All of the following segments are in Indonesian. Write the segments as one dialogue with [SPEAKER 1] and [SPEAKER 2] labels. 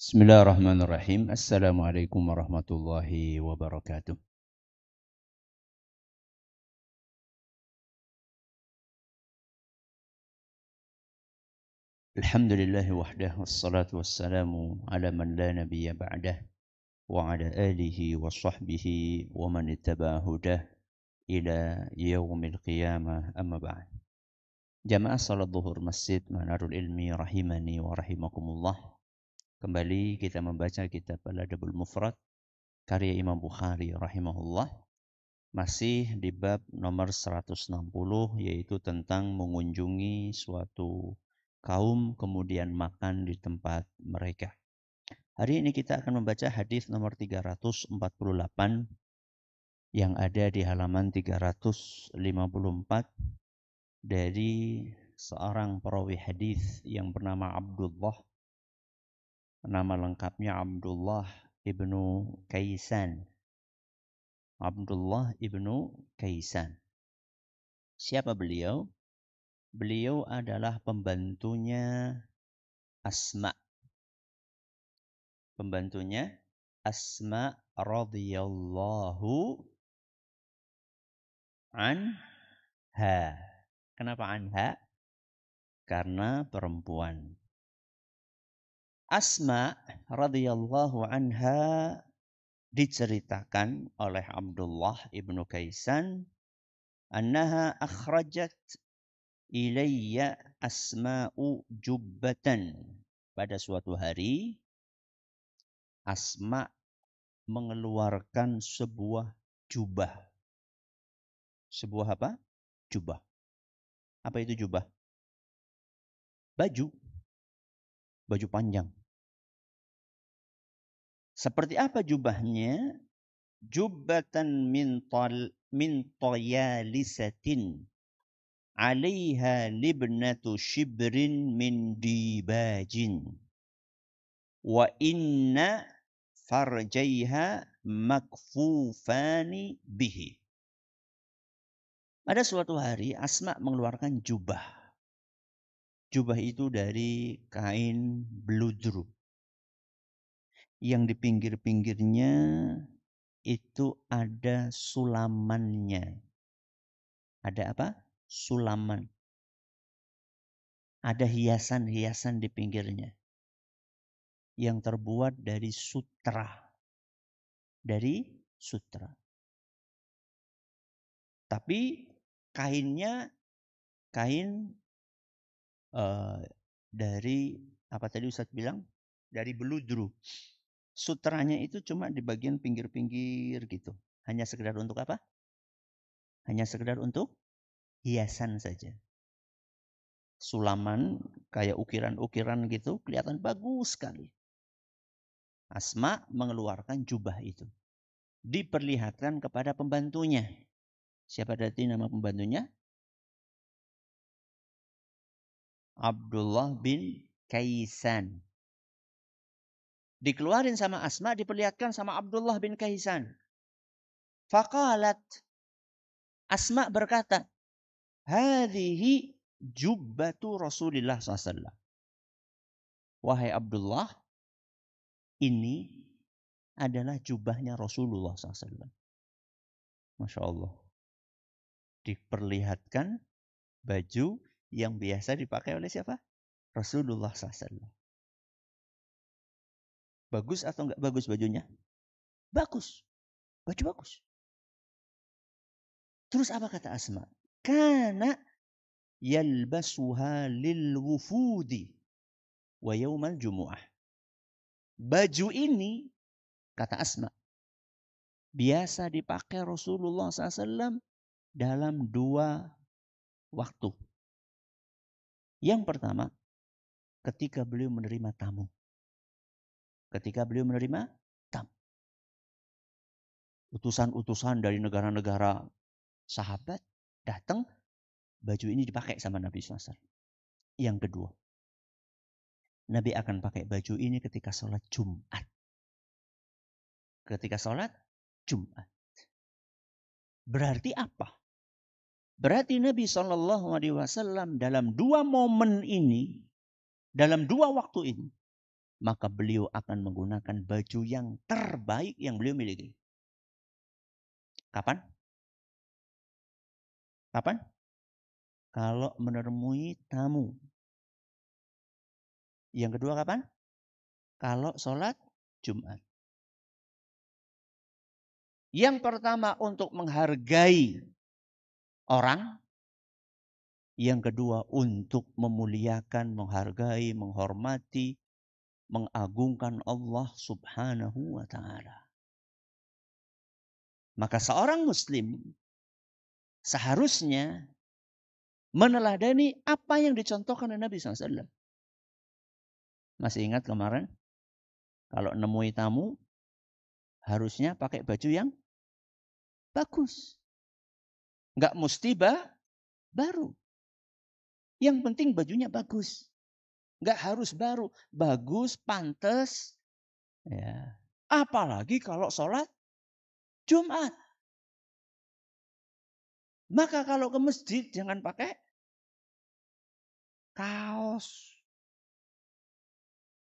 [SPEAKER 1] بسم الله الرحمن الرحيم السلام عليكم ورحمة الله وبركاته الحمد لله وحده والصلاة
[SPEAKER 2] والسلام على من لا نبي بعده وعلى آله وصحبه ومن اتبع هداه إلى يوم القيامة أما بعد جماعة صلاة الظهر مسجد منار العلم رحمني ورحمكم الله Kembali kita membaca kitab Al-Adabul Mufrad karya Imam Bukhari rahimahullah masih di bab nomor 160 yaitu tentang mengunjungi suatu kaum kemudian makan di tempat mereka. Hari ini kita akan membaca hadis nomor 348 yang ada di halaman 354 dari seorang perawi hadis yang bernama Abdullah Nama lengkapnya Abdullah ibnu Kaisan. Abdullah ibnu Kaisan. Siapa beliau? Beliau adalah pembantunya Asma. Pembantunya Asma radhiyallahu
[SPEAKER 1] anha. Kenapa anha? Karena perempuan.
[SPEAKER 2] Asma radhiyallahu anha diceritakan oleh Abdullah ibnu Kaisan annaha akhrajat ilayya asma'u jubbatan pada suatu
[SPEAKER 1] hari
[SPEAKER 2] Asma mengeluarkan sebuah
[SPEAKER 1] jubah. Sebuah apa? Jubah. Apa itu jubah? Baju. Baju panjang. Seperti apa jubahnya?
[SPEAKER 2] Jubatan min tal min tayalisatin alaiha libnatu shibrin min dibajin wa inna farjaiha makfufani bihi pada suatu hari Asma mengeluarkan jubah jubah itu dari kain beludru yang di pinggir-pinggirnya itu ada sulamannya. Ada apa? Sulaman. Ada hiasan-hiasan di pinggirnya
[SPEAKER 1] yang terbuat dari sutra. Dari sutra. Tapi kainnya kain uh, dari apa tadi Ustadz bilang?
[SPEAKER 2] Dari beludru sutranya itu cuma di bagian pinggir-pinggir gitu. Hanya sekedar untuk apa? Hanya sekedar untuk hiasan saja. Sulaman kayak ukiran-ukiran gitu kelihatan bagus sekali. Asma mengeluarkan jubah itu. Diperlihatkan kepada pembantunya. Siapa tadi nama pembantunya? Abdullah bin Kaisan. Dikeluarin sama Asma, diperlihatkan sama Abdullah bin Kaisan. fakalat Asma berkata, Hadihi jubbatu Rasulullah SAW. Wahai Abdullah,
[SPEAKER 1] ini adalah jubahnya Rasulullah SAW. Masya Allah. Diperlihatkan
[SPEAKER 2] baju yang biasa dipakai oleh siapa? Rasulullah SAW.
[SPEAKER 1] Bagus atau enggak bagus bajunya? Bagus. Baju bagus. Terus apa kata Asma? Kana
[SPEAKER 2] yalbasuha lil wufudi wa yawmal jumu'ah. Baju ini, kata Asma, biasa
[SPEAKER 1] dipakai Rasulullah SAW
[SPEAKER 2] dalam dua waktu.
[SPEAKER 1] Yang pertama, ketika beliau menerima tamu ketika beliau menerima tam.
[SPEAKER 2] Utusan-utusan dari negara-negara sahabat datang, baju ini dipakai sama Nabi SAW. Yang kedua, Nabi akan pakai baju
[SPEAKER 1] ini ketika sholat Jumat. Ketika sholat Jumat. Berarti apa? Berarti Nabi Shallallahu Alaihi
[SPEAKER 2] Wasallam dalam dua momen ini, dalam dua waktu ini, maka beliau akan menggunakan baju yang terbaik yang beliau miliki.
[SPEAKER 1] Kapan? Kapan? Kalau menemui tamu. Yang kedua kapan? Kalau sholat Jumat. Yang pertama untuk menghargai orang.
[SPEAKER 2] Yang kedua untuk memuliakan, menghargai, menghormati, mengagungkan Allah Subhanahu wa taala. Maka seorang muslim seharusnya
[SPEAKER 1] meneladani apa yang dicontohkan oleh Nabi SAW.
[SPEAKER 2] Masih ingat kemarin?
[SPEAKER 1] Kalau nemui tamu, harusnya pakai baju yang bagus. Enggak mesti baru. Yang penting bajunya bagus. Nggak harus baru. Bagus, pantas. Ya. Apalagi kalau sholat Jumat. Maka kalau ke masjid jangan pakai kaos.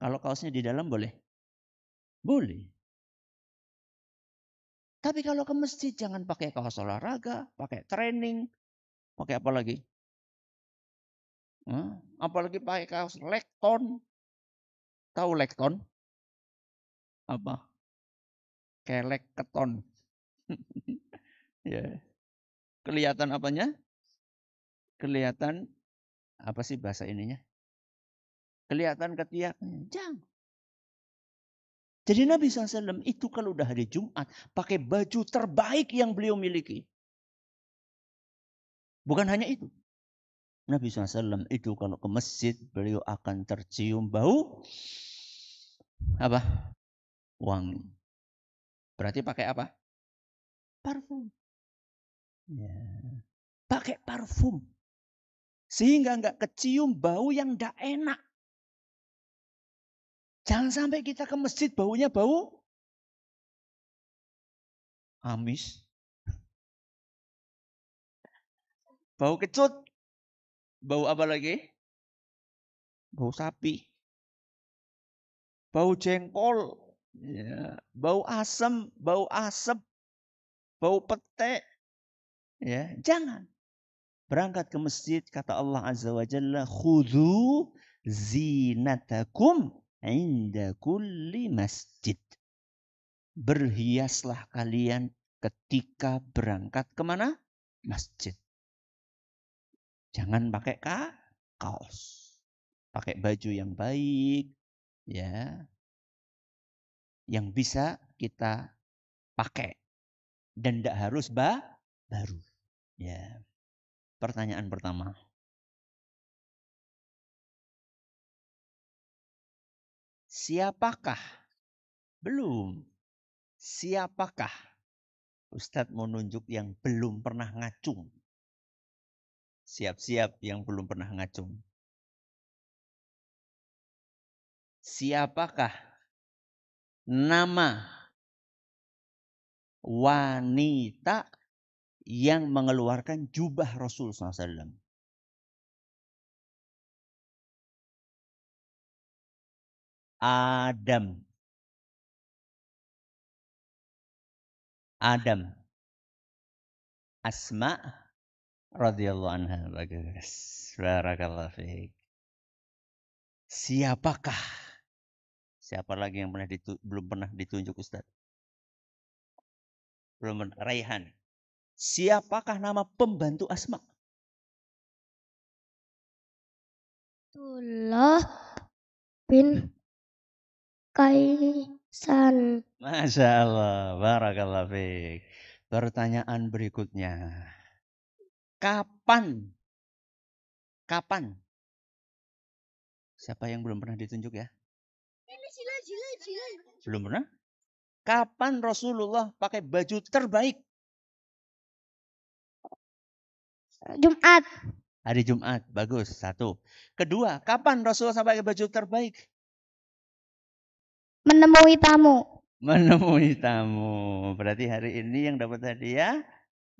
[SPEAKER 1] Kalau kaosnya di dalam boleh? Boleh. Tapi kalau ke masjid jangan pakai kaos olahraga, pakai training, pakai apa lagi? apalagi pakai kaos lekton. Tahu lekton? Apa? Kelek keton. ya. Kelihatan apanya? Kelihatan
[SPEAKER 2] apa sih bahasa ininya?
[SPEAKER 1] Kelihatan ketiaknya. jang Jadi Nabi SAW itu kalau udah hari Jumat pakai baju terbaik yang beliau miliki. Bukan hanya itu.
[SPEAKER 2] Nabi SAW itu kalau ke masjid beliau akan tercium bau
[SPEAKER 1] apa? Wangi. Berarti pakai apa? Parfum. Ya. Pakai parfum. Sehingga nggak kecium bau yang tidak enak. Jangan sampai kita ke masjid baunya bau amis. Bau kecut. Bau apa lagi? Bau sapi. Bau jengkol. Ya. Bau asem, bau asep,
[SPEAKER 2] bau pete. Ya, jangan. Berangkat ke masjid kata Allah Azza wa Jalla, "Khudhu zinatakum inda kulli masjid." Berhiaslah kalian ketika berangkat kemana? Masjid. Jangan pakai ka, kaos. Pakai baju yang baik ya.
[SPEAKER 1] Yang bisa kita pakai dan tidak harus ba baru. Ya. Pertanyaan pertama. Siapakah? Belum. Siapakah?
[SPEAKER 2] Ustadz mau nunjuk yang belum pernah ngacung. Siap-siap yang
[SPEAKER 1] belum pernah ngacung. Siapakah nama
[SPEAKER 2] wanita
[SPEAKER 1] yang mengeluarkan jubah Rasul SAW. Adam. Adam. Asma radhiyallahu anha. Bagus. Barakallahu fiik. Siapakah? Siapa lagi yang pernah ditu, belum pernah ditunjuk Ustaz? Belum pernah. Raihan. Siapakah nama pembantu Asma? Abdullah bin Kaisan. Masya Allah, barakallah
[SPEAKER 2] Pertanyaan berikutnya.
[SPEAKER 1] Kapan?
[SPEAKER 2] Kapan? Siapa yang belum pernah ditunjuk ya?
[SPEAKER 1] Belum pernah? Kapan Rasulullah pakai baju terbaik? Jumat. Hari Jumat,
[SPEAKER 2] bagus. Satu.
[SPEAKER 1] Kedua, kapan Rasulullah sampai pakai baju terbaik? Menemui tamu.
[SPEAKER 2] Menemui tamu. Berarti hari ini yang dapat hadiah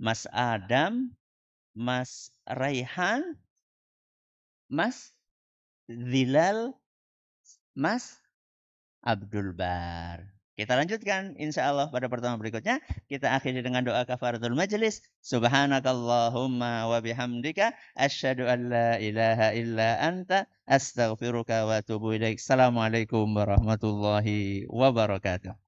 [SPEAKER 2] Mas Adam Mas Raihan, Mas Zilal, Mas Abdul Bar. Kita lanjutkan insya Allah pada pertemuan berikutnya. Kita akhiri dengan doa kafaratul majelis. Subhanakallahumma wa bihamdika. Asyadu an la ilaha illa anta. Astaghfiruka wa tubu ilaik. Assalamualaikum
[SPEAKER 1] warahmatullahi wabarakatuh.